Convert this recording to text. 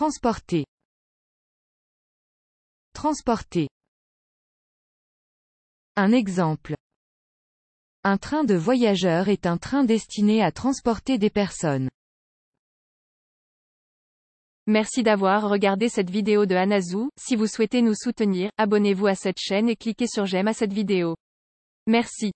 Transporter. Transporter. Un exemple. Un train de voyageurs est un train destiné à transporter des personnes. Merci d'avoir regardé cette vidéo de Anazou. Si vous souhaitez nous soutenir, abonnez-vous à cette chaîne et cliquez sur j'aime à cette vidéo. Merci.